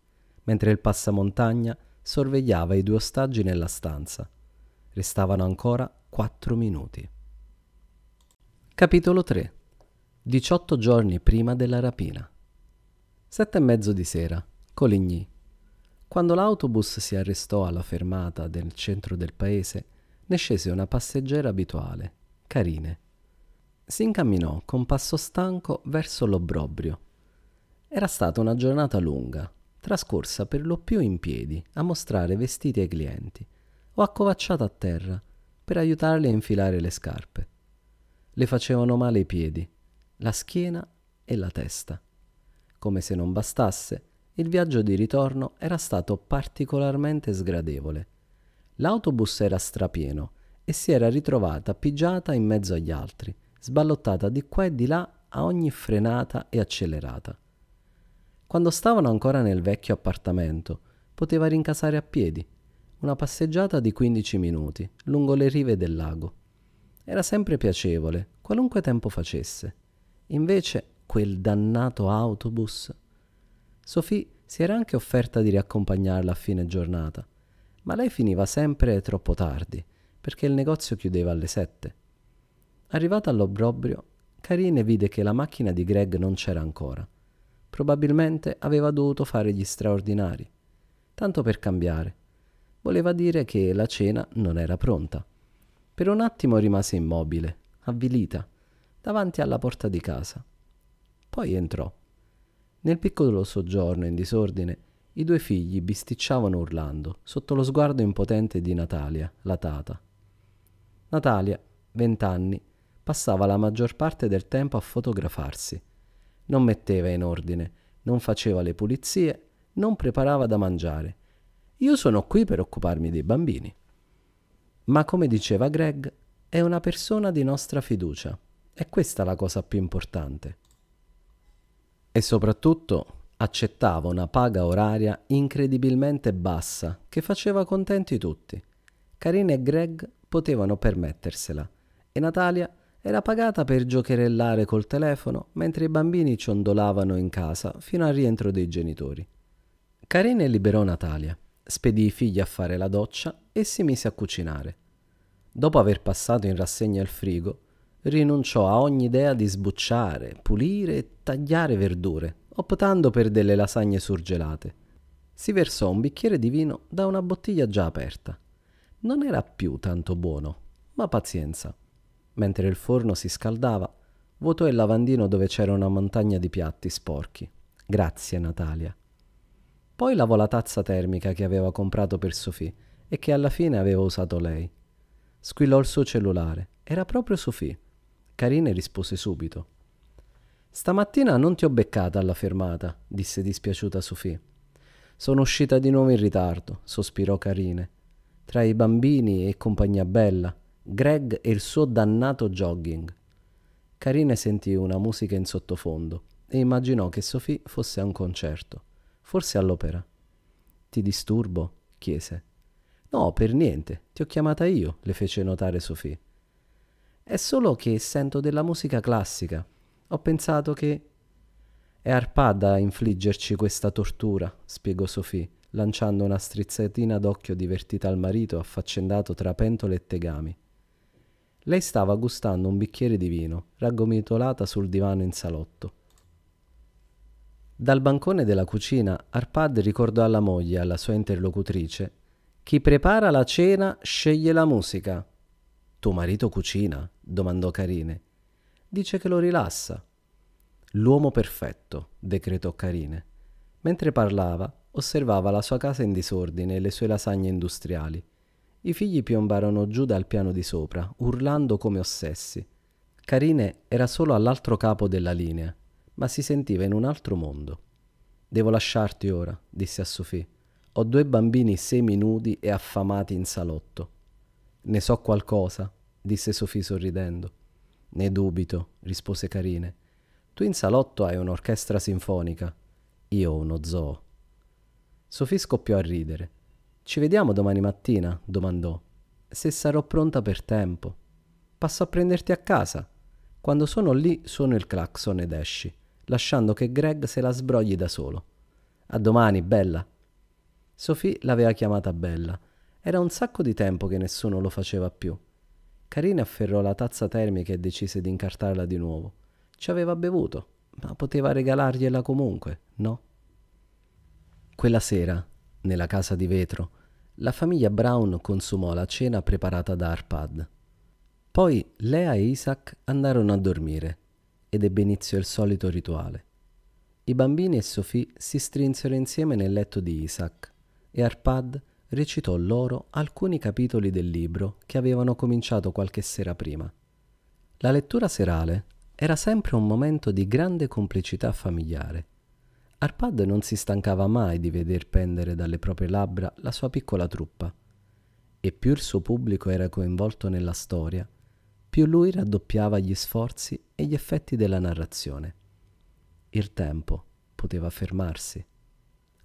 mentre il passamontagna sorvegliava i due ostaggi nella stanza. Restavano ancora quattro minuti. Capitolo 3 18 giorni prima della rapina. Sette e mezzo di sera, Coligny. Quando l'autobus si arrestò alla fermata del centro del paese, ne scese una passeggera abituale, Carine. Si incamminò con passo stanco verso l'obbrobrio, era stata una giornata lunga, trascorsa per lo più in piedi, a mostrare vestiti ai clienti, o accovacciata a terra, per aiutarli a infilare le scarpe. Le facevano male i piedi, la schiena e la testa. Come se non bastasse, il viaggio di ritorno era stato particolarmente sgradevole. L'autobus era strapieno e si era ritrovata pigiata in mezzo agli altri, sballottata di qua e di là a ogni frenata e accelerata. Quando stavano ancora nel vecchio appartamento, poteva rincasare a piedi, una passeggiata di 15 minuti lungo le rive del lago. Era sempre piacevole, qualunque tempo facesse. Invece quel dannato autobus. Sophie si era anche offerta di riaccompagnarla a fine giornata, ma lei finiva sempre troppo tardi, perché il negozio chiudeva alle sette. Arrivata all'obbrobrio, Karine vide che la macchina di Greg non c'era ancora probabilmente aveva dovuto fare gli straordinari. Tanto per cambiare. Voleva dire che la cena non era pronta. Per un attimo rimase immobile, avvilita, davanti alla porta di casa. Poi entrò. Nel piccolo soggiorno in disordine, i due figli bisticciavano urlando, sotto lo sguardo impotente di Natalia, la tata. Natalia, vent'anni, passava la maggior parte del tempo a fotografarsi non metteva in ordine, non faceva le pulizie, non preparava da mangiare. Io sono qui per occuparmi dei bambini. Ma come diceva Greg, è una persona di nostra fiducia. È questa la cosa più importante. E soprattutto accettava una paga oraria incredibilmente bassa che faceva contenti tutti. Karina e Greg potevano permettersela e Natalia era pagata per giocherellare col telefono mentre i bambini ciondolavano in casa fino al rientro dei genitori. Karine liberò Natalia, spedì i figli a fare la doccia e si mise a cucinare. Dopo aver passato in rassegna il frigo, rinunciò a ogni idea di sbucciare, pulire e tagliare verdure, optando per delle lasagne surgelate. Si versò un bicchiere di vino da una bottiglia già aperta. Non era più tanto buono, ma pazienza. Mentre il forno si scaldava, vuotò il lavandino dove c'era una montagna di piatti sporchi. Grazie, Natalia. Poi lavò la tazza termica che aveva comprato per Sofì e che alla fine aveva usato lei. Squillò il suo cellulare. Era proprio Sofì. Carine rispose subito. Stamattina non ti ho beccata alla fermata, disse dispiaciuta Sofì. Sono uscita di nuovo in ritardo, sospirò Carine. Tra i bambini e compagnia bella. Greg e il suo dannato jogging. Karine sentì una musica in sottofondo e immaginò che Sophie fosse a un concerto, forse all'opera. Ti disturbo? chiese. No, per niente, ti ho chiamata io, le fece notare Sophie. È solo che sento della musica classica. Ho pensato che... È Arpad a infliggerci questa tortura, spiegò Sophie, lanciando una strizzatina d'occhio divertita al marito affaccendato tra pentole e tegami. Lei stava gustando un bicchiere di vino, raggomitolata sul divano in salotto. Dal bancone della cucina, Arpad ricordò alla moglie, alla sua interlocutrice, chi prepara la cena sceglie la musica. Tuo marito cucina? domandò Carine. Dice che lo rilassa. L'uomo perfetto, decretò Carine. Mentre parlava, osservava la sua casa in disordine e le sue lasagne industriali. I figli piombarono giù dal piano di sopra, urlando come ossessi. Carine era solo all'altro capo della linea, ma si sentiva in un altro mondo. Devo lasciarti ora, disse a Sofì. Ho due bambini seminudi e affamati in salotto. Ne so qualcosa, disse Sofì sorridendo. Ne dubito, rispose Carine. Tu in salotto hai un'orchestra sinfonica, io ho uno zoo. Sofì scoppiò a ridere. Ci vediamo domani mattina? domandò. Se sarò pronta per tempo. Passo a prenderti a casa. Quando sono lì suono il clacson ed esci, lasciando che Greg se la sbrogli da solo. A domani, Bella. Sophie l'aveva chiamata Bella. Era un sacco di tempo che nessuno lo faceva più. Carina afferrò la tazza termica e decise di incartarla di nuovo. Ci aveva bevuto, ma poteva regalargliela comunque, no? Quella sera nella casa di vetro, la famiglia Brown consumò la cena preparata da Arpad. Poi Lea e Isaac andarono a dormire ed ebbe inizio il solito rituale. I bambini e Sophie si strinsero insieme nel letto di Isaac e Arpad recitò loro alcuni capitoli del libro che avevano cominciato qualche sera prima. La lettura serale era sempre un momento di grande complicità familiare Arpad non si stancava mai di veder pendere dalle proprie labbra la sua piccola truppa. E più il suo pubblico era coinvolto nella storia, più lui raddoppiava gli sforzi e gli effetti della narrazione. Il tempo poteva fermarsi.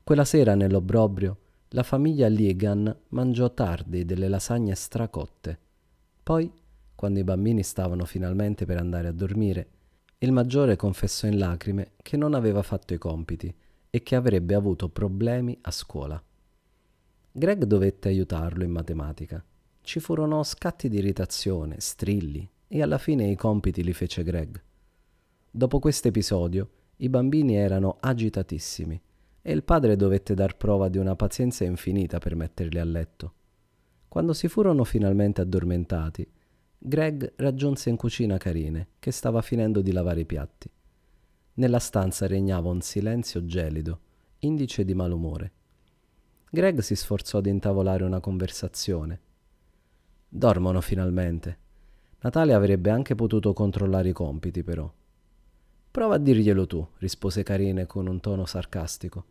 Quella sera nell'obbrobrio la famiglia Liegan mangiò tardi delle lasagne stracotte. Poi, quando i bambini stavano finalmente per andare a dormire, il maggiore confessò in lacrime che non aveva fatto i compiti e che avrebbe avuto problemi a scuola. Greg dovette aiutarlo in matematica. Ci furono scatti di irritazione, strilli e alla fine i compiti li fece Greg. Dopo questo episodio i bambini erano agitatissimi e il padre dovette dar prova di una pazienza infinita per metterli a letto. Quando si furono finalmente addormentati, Greg raggiunse in cucina Carine, che stava finendo di lavare i piatti. Nella stanza regnava un silenzio gelido, indice di malumore. Greg si sforzò di intavolare una conversazione. Dormono finalmente. Natale avrebbe anche potuto controllare i compiti, però. Prova a dirglielo tu, rispose Carine con un tono sarcastico.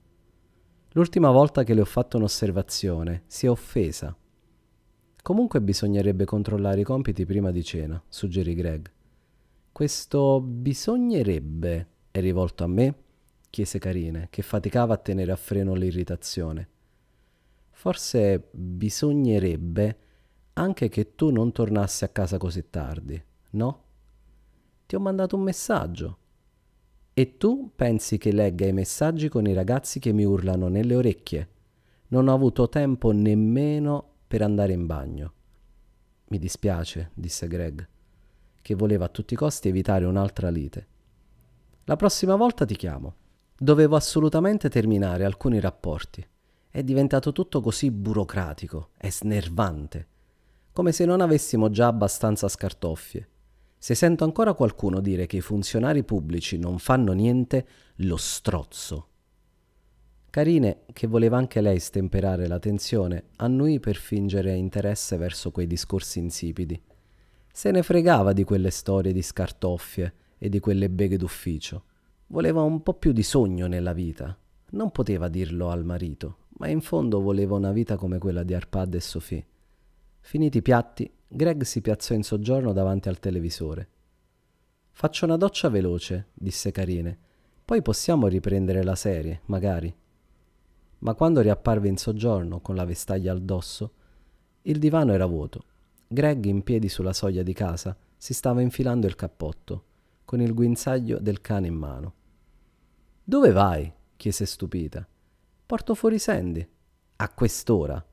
L'ultima volta che le ho fatto un'osservazione si è offesa Comunque bisognerebbe controllare i compiti prima di cena, suggerì Greg. Questo bisognerebbe è rivolto a me? chiese Carine, che faticava a tenere a freno l'irritazione. Forse bisognerebbe anche che tu non tornassi a casa così tardi, no? Ti ho mandato un messaggio. E tu pensi che legga i messaggi con i ragazzi che mi urlano nelle orecchie? Non ho avuto tempo nemmeno per andare in bagno. Mi dispiace, disse Greg, che voleva a tutti i costi evitare un'altra lite. La prossima volta ti chiamo. Dovevo assolutamente terminare alcuni rapporti. È diventato tutto così burocratico e snervante, come se non avessimo già abbastanza scartoffie. Se sento ancora qualcuno dire che i funzionari pubblici non fanno niente, lo strozzo. Carine, che voleva anche lei stemperare la tensione, annui per fingere interesse verso quei discorsi insipidi. Se ne fregava di quelle storie di scartoffie e di quelle beghe d'ufficio. Voleva un po' più di sogno nella vita. Non poteva dirlo al marito, ma in fondo voleva una vita come quella di Arpad e Sophie. Finiti i piatti, Greg si piazzò in soggiorno davanti al televisore. Faccio una doccia veloce, disse Carine. Poi possiamo riprendere la serie, magari ma quando riapparve in soggiorno con la vestaglia addosso, il divano era vuoto. Greg, in piedi sulla soglia di casa, si stava infilando il cappotto, con il guinzaglio del cane in mano. Dove vai? chiese stupita. Porto fuori Sandy. A quest'ora.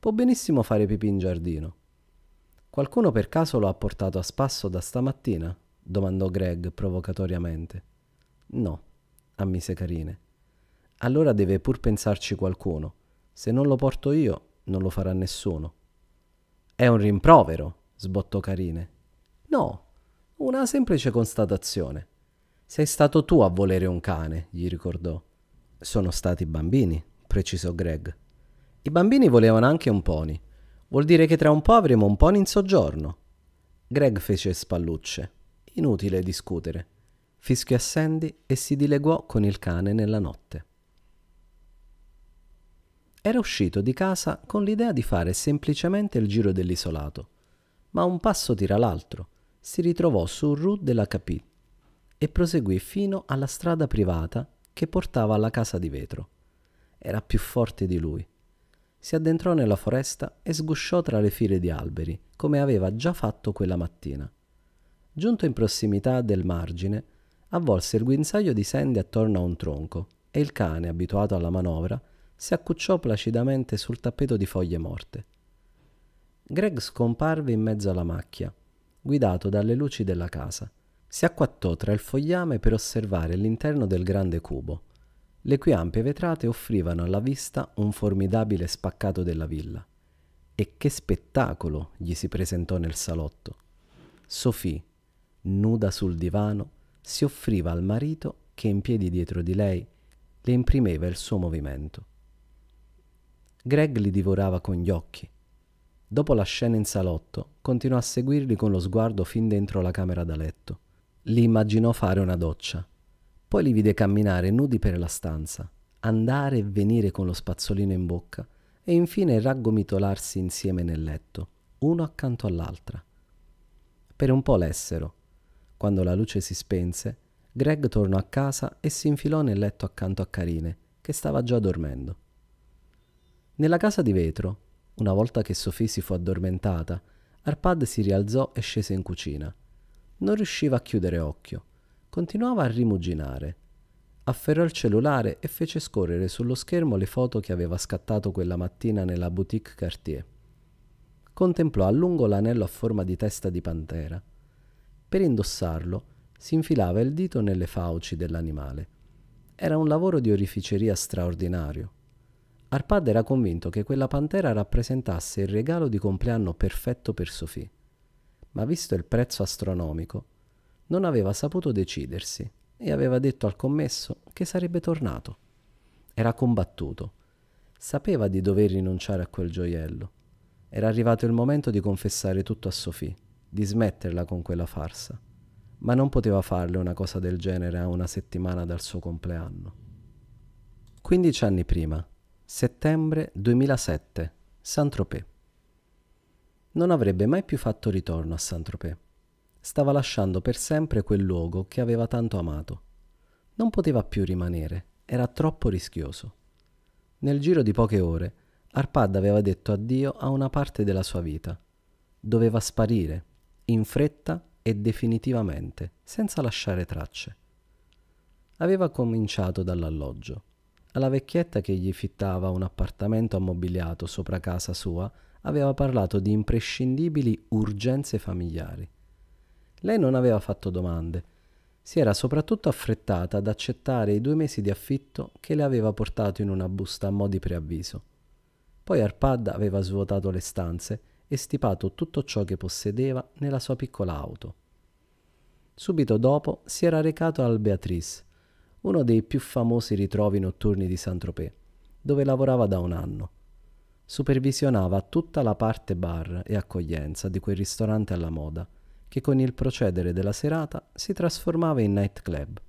Può benissimo fare pipì in giardino. Qualcuno per caso lo ha portato a spasso da stamattina? domandò Greg provocatoriamente. No, ammise Carine allora deve pur pensarci qualcuno. Se non lo porto io, non lo farà nessuno. È un rimprovero, sbottò Carine. No, una semplice constatazione. Sei stato tu a volere un cane, gli ricordò. Sono stati bambini, precisò Greg. I bambini volevano anche un pony. Vuol dire che tra un po' avremo un pony in soggiorno. Greg fece spallucce. Inutile discutere. Fischiò a Sandy e si dileguò con il cane nella notte. Era uscito di casa con l'idea di fare semplicemente il giro dell'isolato, ma un passo tira l'altro, si ritrovò sul Rue de la Capille e proseguì fino alla strada privata che portava alla casa di vetro. Era più forte di lui. Si addentrò nella foresta e sgusciò tra le file di alberi, come aveva già fatto quella mattina. Giunto in prossimità del margine, avvolse il guinzaglio di sende attorno a un tronco e il cane, abituato alla manovra, si accucciò placidamente sul tappeto di foglie morte. Greg scomparve in mezzo alla macchia, guidato dalle luci della casa. Si acquattò tra il fogliame per osservare l'interno del grande cubo. Le cui ampie vetrate offrivano alla vista un formidabile spaccato della villa. E che spettacolo gli si presentò nel salotto. Sofì, nuda sul divano, si offriva al marito che in piedi dietro di lei le imprimeva il suo movimento. Greg li divorava con gli occhi. Dopo la scena in salotto, continuò a seguirli con lo sguardo fin dentro la camera da letto. Li immaginò fare una doccia. Poi li vide camminare nudi per la stanza, andare e venire con lo spazzolino in bocca e infine raggomitolarsi insieme nel letto, uno accanto all'altra. Per un po' lessero. Quando la luce si spense, Greg tornò a casa e si infilò nel letto accanto a Carine, che stava già dormendo. Nella casa di vetro, una volta che Sofì si fu addormentata, Arpad si rialzò e scese in cucina. Non riusciva a chiudere occhio. Continuava a rimuginare. Afferrò il cellulare e fece scorrere sullo schermo le foto che aveva scattato quella mattina nella boutique Cartier. Contemplò a lungo l'anello a forma di testa di pantera. Per indossarlo si infilava il dito nelle fauci dell'animale. Era un lavoro di orificeria straordinario. Arpad era convinto che quella pantera rappresentasse il regalo di compleanno perfetto per Sophie, ma visto il prezzo astronomico, non aveva saputo decidersi e aveva detto al commesso che sarebbe tornato. Era combattuto. Sapeva di dover rinunciare a quel gioiello. Era arrivato il momento di confessare tutto a Sophie, di smetterla con quella farsa. Ma non poteva farle una cosa del genere a una settimana dal suo compleanno. Quindici anni prima, Settembre 2007, Saint-Tropez. Non avrebbe mai più fatto ritorno a Saint-Tropez. Stava lasciando per sempre quel luogo che aveva tanto amato. Non poteva più rimanere, era troppo rischioso. Nel giro di poche ore, Arpad aveva detto addio a una parte della sua vita. Doveva sparire, in fretta e definitivamente, senza lasciare tracce. Aveva cominciato dall'alloggio. Alla vecchietta che gli fittava un appartamento ammobiliato sopra casa sua aveva parlato di imprescindibili urgenze familiari. Lei non aveva fatto domande, si era soprattutto affrettata ad accettare i due mesi di affitto che le aveva portato in una busta a mo' di preavviso. Poi Arpad aveva svuotato le stanze e stipato tutto ciò che possedeva nella sua piccola auto. Subito dopo si era recato al Beatrice, uno dei più famosi ritrovi notturni di Saint-Tropez, dove lavorava da un anno. Supervisionava tutta la parte bar e accoglienza di quel ristorante alla moda, che con il procedere della serata si trasformava in nightclub.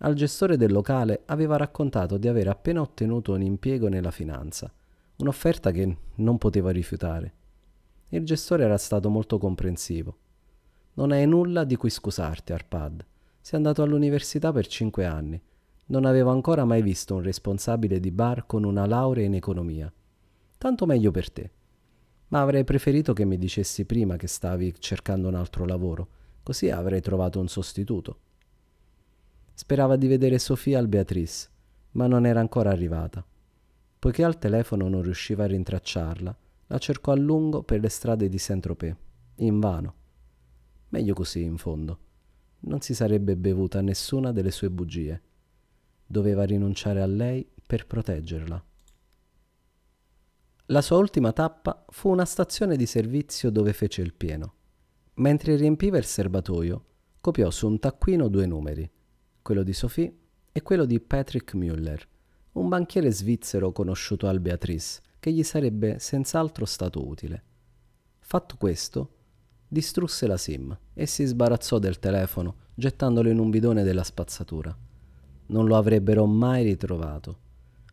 Al gestore del locale aveva raccontato di aver appena ottenuto un impiego nella finanza, un'offerta che non poteva rifiutare. Il gestore era stato molto comprensivo. Non hai nulla di cui scusarti, Arpad si è andato all'università per cinque anni. Non avevo ancora mai visto un responsabile di bar con una laurea in economia. Tanto meglio per te. Ma avrei preferito che mi dicessi prima che stavi cercando un altro lavoro, così avrei trovato un sostituto. Sperava di vedere Sofia al Beatrice, ma non era ancora arrivata. Poiché al telefono non riusciva a rintracciarla, la cercò a lungo per le strade di Saint-Tropez, invano. Meglio così, in fondo non si sarebbe bevuta nessuna delle sue bugie. Doveva rinunciare a lei per proteggerla. La sua ultima tappa fu una stazione di servizio dove fece il pieno. Mentre riempiva il serbatoio, copiò su un taccuino due numeri, quello di Sophie e quello di Patrick Müller, un banchiere svizzero conosciuto al Beatrice, che gli sarebbe senz'altro stato utile. Fatto questo, distrusse la SIM e si sbarazzò del telefono gettandolo in un bidone della spazzatura. Non lo avrebbero mai ritrovato.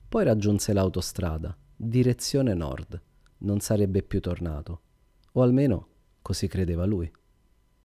Poi raggiunse l'autostrada, direzione nord. Non sarebbe più tornato. O almeno così credeva lui.